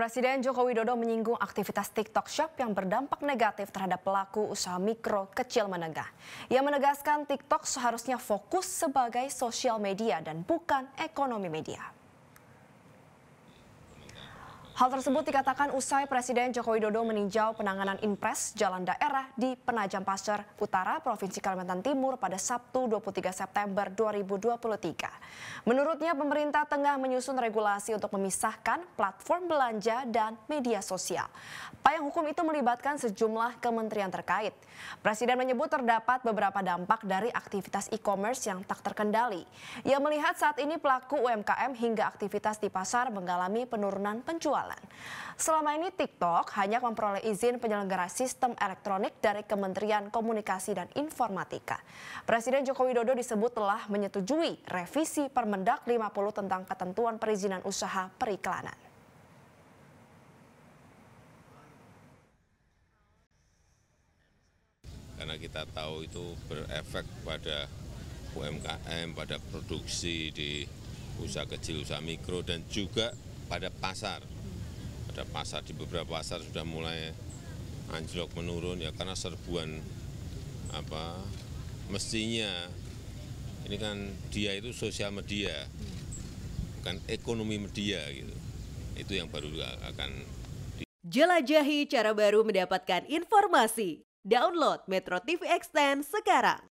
Presiden Joko Widodo menyinggung aktivitas TikTok Shop yang berdampak negatif terhadap pelaku usaha mikro, kecil, menengah. Ia menegaskan TikTok seharusnya fokus sebagai sosial media dan bukan ekonomi media. Hal tersebut dikatakan usai Presiden Joko Widodo meninjau penanganan impres jalan daerah di Penajam Pasir Utara, Provinsi Kalimantan Timur pada Sabtu 23 September 2023. Menurutnya pemerintah tengah menyusun regulasi untuk memisahkan platform belanja dan media sosial. Payung hukum itu melibatkan sejumlah kementerian terkait. Presiden menyebut terdapat beberapa dampak dari aktivitas e-commerce yang tak terkendali. Ia melihat saat ini pelaku UMKM hingga aktivitas di pasar mengalami penurunan penjualan berjalan. Selama ini TikTok hanya memperoleh izin penyelenggara sistem elektronik dari Kementerian Komunikasi dan Informatika. Presiden Joko Widodo disebut telah menyetujui revisi Permendak 50 tentang ketentuan perizinan usaha periklanan. karena kita tahu itu berefek pada UMKM, pada produksi di usaha kecil, usaha mikro, dan juga pada pasar ada pasar di beberapa pasar sudah mulai anjlok menurun ya karena serbuan apa mestinya ini kan dia itu sosial media bukan ekonomi media gitu itu yang baru akan di... jelajahi cara baru mendapatkan informasi download Metro TV Extend sekarang